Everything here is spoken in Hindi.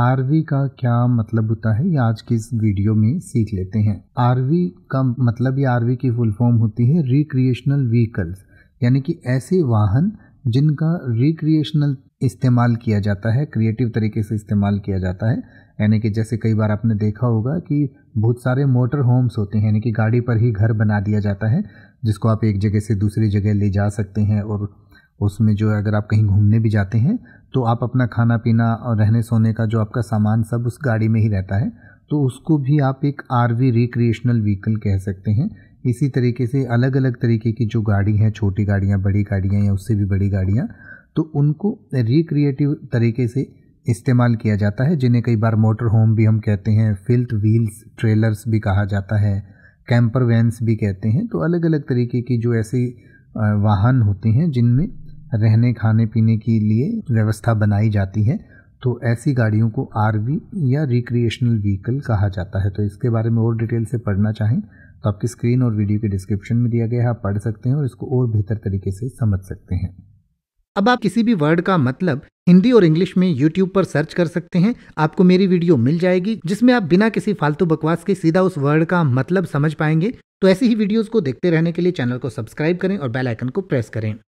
आरवी का क्या मतलब होता है ये आज के इस वीडियो में सीख लेते हैं आरवी का मतलब ये आरवी की फुल फॉर्म होती है रिक्रिएशनल व्हीकल्स यानी कि ऐसे वाहन जिनका रिक्रिएशनल इस्तेमाल किया जाता है क्रिएटिव तरीके से इस्तेमाल किया जाता है यानी कि जैसे कई बार आपने देखा होगा कि बहुत सारे मोटर होम्स होते हैं यानी कि गाड़ी पर ही घर बना दिया जाता है जिसको आप एक जगह से दूसरी जगह ले जा सकते हैं और उसमें जो है अगर आप कहीं घूमने भी जाते हैं तो आप अपना खाना पीना और रहने सोने का जो आपका सामान सब उस गाड़ी में ही रहता है तो उसको भी आप एक आर वी रिक्रिएशनल व्हीकल कह सकते हैं इसी तरीके से अलग अलग तरीके की जो गाड़ी हैं छोटी गाड़ियाँ बड़ी गाड़ियाँ या उससे भी बड़ी गाड़ियाँ तो उनको रिक्रिएटिव तरीके से इस्तेमाल किया जाता है जिन्हें कई बार मोटर होम भी हम कहते हैं फिल्थ व्हील्स ट्रेलर्स भी कहा जाता है कैंपर वैन्स भी कहते हैं तो अलग अलग तरीके की जो ऐसी वाहन होते हैं जिनमें रहने खाने पीने के लिए व्यवस्था बनाई जाती है तो ऐसी गाड़ियों को आर या रिक्रिएशनल व्हीकल कहा जाता है तो इसके बारे में और डिटेल से पढ़ना चाहें तो आपकी स्क्रीन और वीडियो के डिस्क्रिप्शन में दिया गया है आप पढ़ सकते हैं और इसको और बेहतर तरीके से समझ सकते हैं अब आप किसी भी वर्ड का मतलब हिंदी और इंग्लिश में YouTube पर सर्च कर सकते हैं आपको मेरी वीडियो मिल जाएगी जिसमें आप बिना किसी फालतू बकवास के सीधा उस वर्ड का मतलब समझ पाएंगे तो ऐसी ही वीडियोस को देखते रहने के लिए चैनल को सब्सक्राइब करें और बेल आइकन को प्रेस करें